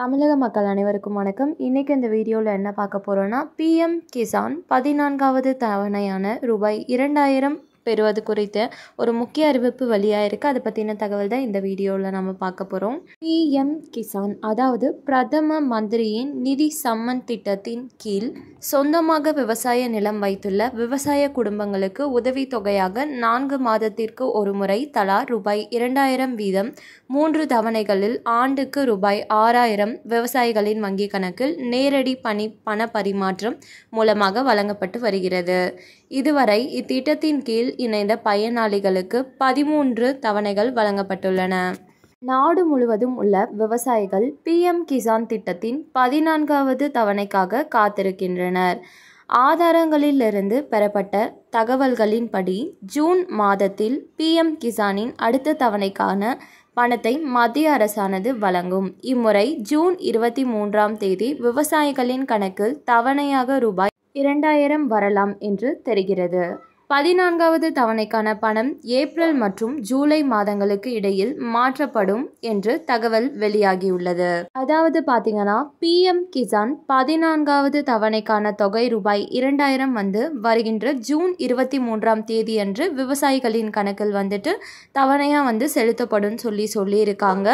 தமிழக மக்கள் அனைவருக்கும் வணக்கம் இன்னைக்கு இந்த வீடியோவில் என்ன பார்க்க போகிறோன்னா பிஎம் கிசான் பதினான்காவது தவணையான ரூபாய் இரண்டாயிரம் பெறுவது குறித்து ஒரு முக்கிய அறிவிப்பு வழியாக இருக்குது அதை பற்றின தகவல் தான் இந்த வீடியோவில் நம்ம பார்க்க போகிறோம் பிஎம் கிசான் அதாவது பிரதம மந்திரியின் நிதி சம்மன் திட்டத்தின் கீழ் சொந்தமாக விவசாய நிலம் வைத்துள்ள விவசாய குடும்பங்களுக்கு உதவித்தொகையாக நான்கு மாதத்திற்கு ஒரு முறை தலா ரூபாய் இரண்டாயிரம் வீதம் மூன்று தவணைகளில் ஆண்டுக்கு ரூபாய் ஆறாயிரம் விவசாயிகளின் வங்கி கணக்கில் நேரடி பணி பண பரிமாற்றம் மூலமாக வழங்கப்பட்டு வருகிறது இதுவரை இத்திட்டத்தின் கீழ் இணைந்த பயனாளிகளுக்கு பதிமூன்று தவணைகள் வழங்கப்பட்டுள்ளன நாடு முழுவதும் உள்ள விவசாயிகள் பிஎம் கிசான் திட்டத்தின் பதினான்காவது தவணைக்காக காத்திருக்கின்றனர் ஆதாரங்களிலிருந்து பெறப்பட்ட தகவல்களின்படி ஜூன் மாதத்தில் பிஎம் கிசானின் அடுத்த தவணைக்கான பணத்தை மத்திய அரசானது வழங்கும் இம்முறை ஜூன் இருபத்தி மூன்றாம் தேதி விவசாயிகளின் கணக்கில் தவணையாக ரூபாய் இரண்டாயிரம் வரலாம் என்று தெரிகிறது பதினான்காவது தவணைக்கான பணம் ஏப்ரல் மற்றும் ஜூலை மாதங்களுக்கு இடையில் மாற்றப்படும் என்று தகவல் வெளியாகியுள்ளது அதாவது பாத்தீங்கன்னா பிஎம் கிசான் பதினான்காவது தவணைக்கான தொகை ரூபாய் இரண்டாயிரம் வந்து வருகின்ற ஜூன் இருபத்தி மூன்றாம் தேதி அன்று விவசாயிகளின் கணக்கில் வந்துட்டு தவணையா வந்து செலுத்தப்படும் சொல்லி சொல்லியிருக்காங்க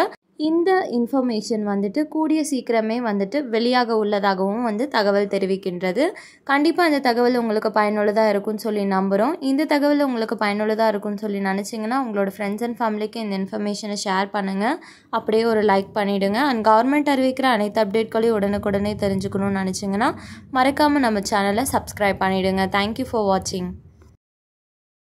இந்த இன்ஃபர்மேஷன் வந்துட்டு கூடிய சீக்கிரமே வந்துட்டு வெளியாக உள்ளதாகவும் வந்து தகவல் தெரிவிக்கின்றது கண்டிப்பாக இந்த தகவல் உங்களுக்கு பயனுள்ளதாக இருக்கும்னு சொல்லி நம்புகிறோம் இந்த தகவல் உங்களுக்கு பயனுள்ளதாக இருக்கும்னு சொல்லி நினச்சிங்கன்னா உங்களோட ஃப்ரெண்ட்ஸ் அண்ட் ஃபேமிலிக்கு இந்த இன்ஃபர்மேஷனை ஷேர் பண்ணுங்கள் அப்படியே ஒரு லைக் பண்ணிவிடுங்க அண்ட் கவர்மெண்ட் அறிவிக்கிற அனைத்து அப்டேட்களையும் உடனுக்குடனே தெரிஞ்சுக்கணும்னு நினச்சிங்கன்னா மறக்காமல் நம்ம சேனலை சப்ஸ்கிரைப் பண்ணிவிடுங்க தேங்க்யூ ஃபார் வாட்சிங்